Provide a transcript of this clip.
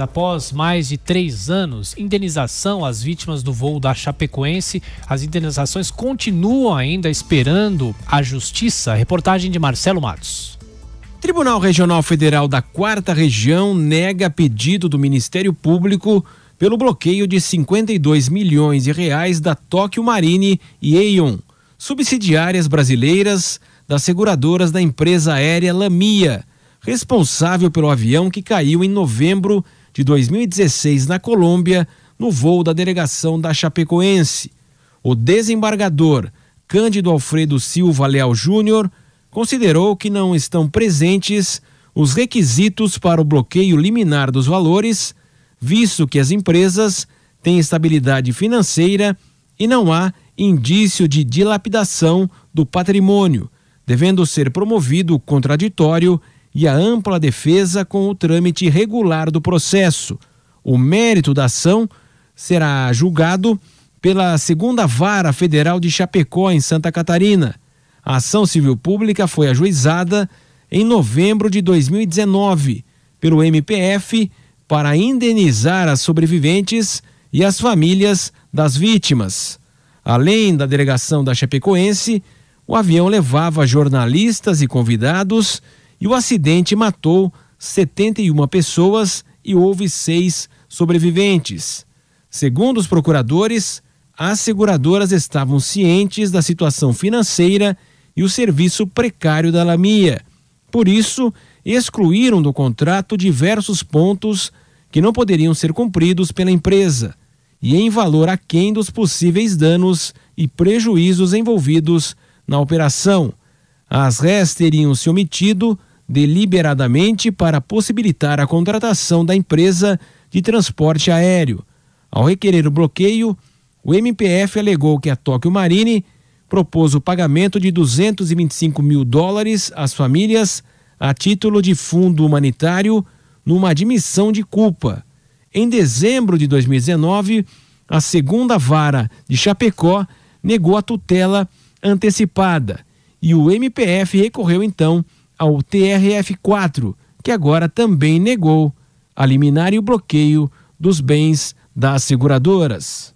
Após mais de três anos, indenização às vítimas do voo da Chapecoense. As indenizações continuam ainda esperando a justiça. Reportagem de Marcelo Matos. Tribunal Regional Federal da Quarta Região nega pedido do Ministério Público pelo bloqueio de 52 milhões de reais da Tóquio Marine e Aeon, subsidiárias brasileiras das seguradoras da empresa aérea Lamia responsável pelo avião que caiu em novembro de 2016 na Colômbia, no voo da delegação da Chapecoense. O desembargador Cândido Alfredo Silva Leal Júnior considerou que não estão presentes os requisitos para o bloqueio liminar dos valores, visto que as empresas têm estabilidade financeira e não há indício de dilapidação do patrimônio, devendo ser promovido o contraditório e a ampla defesa com o trâmite regular do processo. O mérito da ação será julgado pela segunda vara federal de Chapecó, em Santa Catarina. A ação civil pública foi ajuizada em novembro de 2019 pelo MPF para indenizar as sobreviventes e as famílias das vítimas. Além da delegação da Chapecoense, o avião levava jornalistas e convidados e o acidente matou 71 pessoas e houve seis sobreviventes. Segundo os procuradores, as seguradoras estavam cientes da situação financeira e o serviço precário da Lamia. Por isso, excluíram do contrato diversos pontos que não poderiam ser cumpridos pela empresa e em valor aquém dos possíveis danos e prejuízos envolvidos na operação. As RES teriam se omitido deliberadamente para possibilitar a contratação da empresa de transporte aéreo. Ao requerer o bloqueio, o MPF alegou que a Tóquio Marine propôs o pagamento de 225 mil dólares às famílias a título de fundo humanitário numa admissão de culpa. Em dezembro de 2019, a segunda vara de Chapecó negou a tutela antecipada e o MPF recorreu então ao TRF4, que agora também negou a liminar e o bloqueio dos bens das seguradoras.